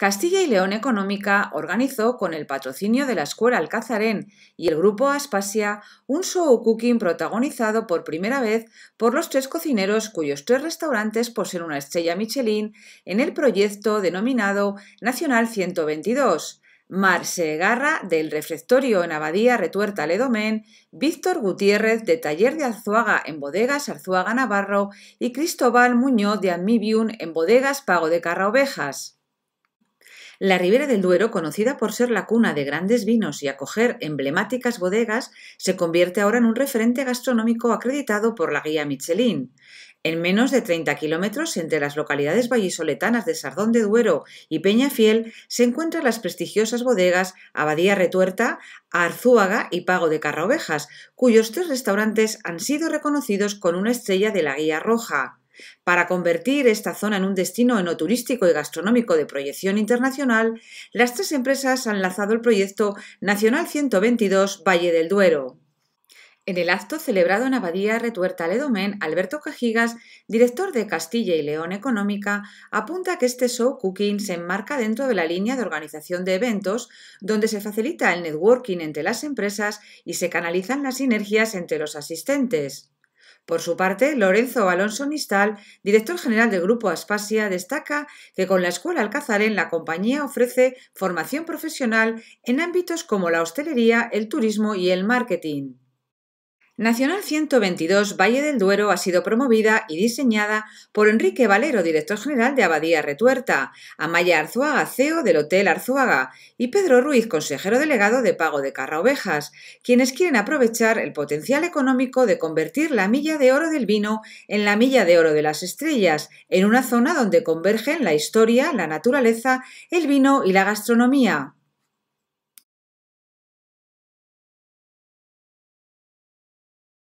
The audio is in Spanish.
Castilla y León Económica organizó con el patrocinio de la Escuela Alcazarén y el grupo Aspasia un show cooking protagonizado por primera vez por los tres cocineros cuyos tres restaurantes poseen una estrella Michelin en el proyecto denominado Nacional 122. Marce Garra del Reflectorio en Abadía Retuerta Ledomén, Víctor Gutiérrez de Taller de Arzuaga en Bodegas Arzuaga Navarro y Cristóbal Muñoz de Amibium en Bodegas Pago de Ovejas. La Ribera del Duero, conocida por ser la cuna de grandes vinos y acoger emblemáticas bodegas, se convierte ahora en un referente gastronómico acreditado por la guía Michelin. En menos de 30 kilómetros entre las localidades vallisoletanas de Sardón de Duero y Peñafiel se encuentran las prestigiosas bodegas Abadía Retuerta, Arzuaga y Pago de Carraovejas, cuyos tres restaurantes han sido reconocidos con una estrella de la Guía Roja. Para convertir esta zona en un destino enoturístico y gastronómico de proyección internacional, las tres empresas han lanzado el proyecto Nacional 122 Valle del Duero. En el acto celebrado en Abadía Retuerta Ledomén, Alberto Cajigas, director de Castilla y León Económica, apunta que este show cooking se enmarca dentro de la línea de organización de eventos, donde se facilita el networking entre las empresas y se canalizan las sinergias entre los asistentes. Por su parte, Lorenzo Alonso Nistal, director general del Grupo Aspasia, destaca que con la Escuela Alcazarén la compañía ofrece formación profesional en ámbitos como la hostelería, el turismo y el marketing. Nacional 122 Valle del Duero ha sido promovida y diseñada por Enrique Valero, director general de Abadía Retuerta, Amaya Arzuaga, CEO del Hotel Arzuaga, y Pedro Ruiz, consejero delegado de Pago de carraobejas, quienes quieren aprovechar el potencial económico de convertir la milla de oro del vino en la milla de oro de las estrellas, en una zona donde convergen la historia, la naturaleza, el vino y la gastronomía.